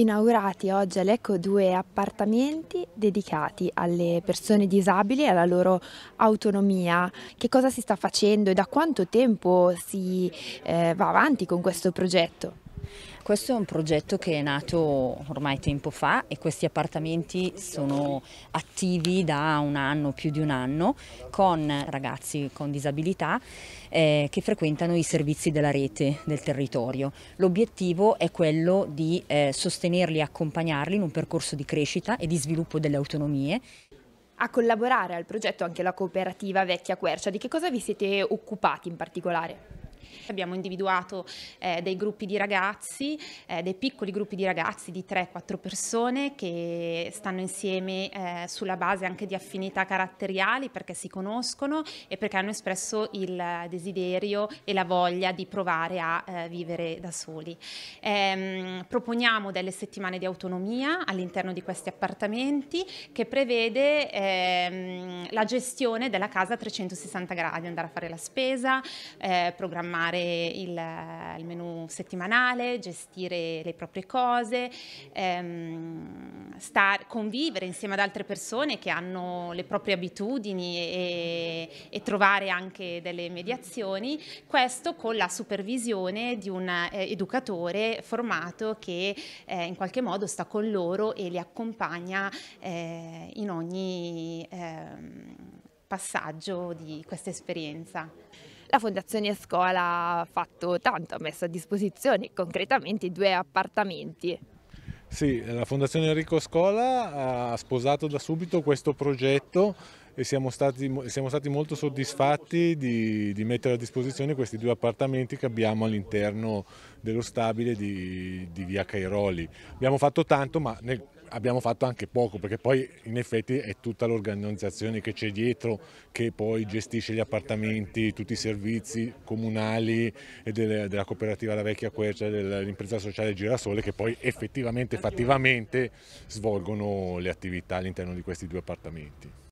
inaugurati oggi all'Eco due appartamenti dedicati alle persone disabili e alla loro autonomia. Che cosa si sta facendo e da quanto tempo si eh, va avanti con questo progetto? Questo è un progetto che è nato ormai tempo fa e questi appartamenti sono attivi da un anno, più di un anno, con ragazzi con disabilità eh, che frequentano i servizi della rete del territorio. L'obiettivo è quello di eh, sostenerli e accompagnarli in un percorso di crescita e di sviluppo delle autonomie. A collaborare al progetto anche la cooperativa Vecchia Quercia, di che cosa vi siete occupati in particolare? Abbiamo individuato eh, dei gruppi di ragazzi, eh, dei piccoli gruppi di ragazzi di 3-4 persone che stanno insieme eh, sulla base anche di affinità caratteriali perché si conoscono e perché hanno espresso il desiderio e la voglia di provare a eh, vivere da soli. Ehm, proponiamo delle settimane di autonomia all'interno di questi appartamenti che prevede ehm, la gestione della casa a 360 gradi, andare a fare la spesa, eh, programmare programmare il, il menu settimanale, gestire le proprie cose, ehm, star, convivere insieme ad altre persone che hanno le proprie abitudini e, e trovare anche delle mediazioni, questo con la supervisione di un eh, educatore formato che eh, in qualche modo sta con loro e li accompagna eh, in ogni ehm, passaggio di questa esperienza. La Fondazione Scuola ha fatto tanto, ha messo a disposizione concretamente due appartamenti. Sì, la Fondazione Enrico Scola ha sposato da subito questo progetto e siamo stati, siamo stati molto soddisfatti di, di, mettere a disposizione questi due appartamenti che abbiamo all'interno dello stabile di, di via Cairoli. Abbiamo fatto tanto ma nel, abbiamo fatto anche poco perché poi in effetti è tutta l'organizzazione che c'è dietro che poi gestisce gli appartamenti, tutti i servizi comunali e delle, della cooperativa La Vecchia Quercia, dell'impresa sociale Girasole che poi effettivamente, fattivamente svolgono le attività all'interno di questi due appartamenti.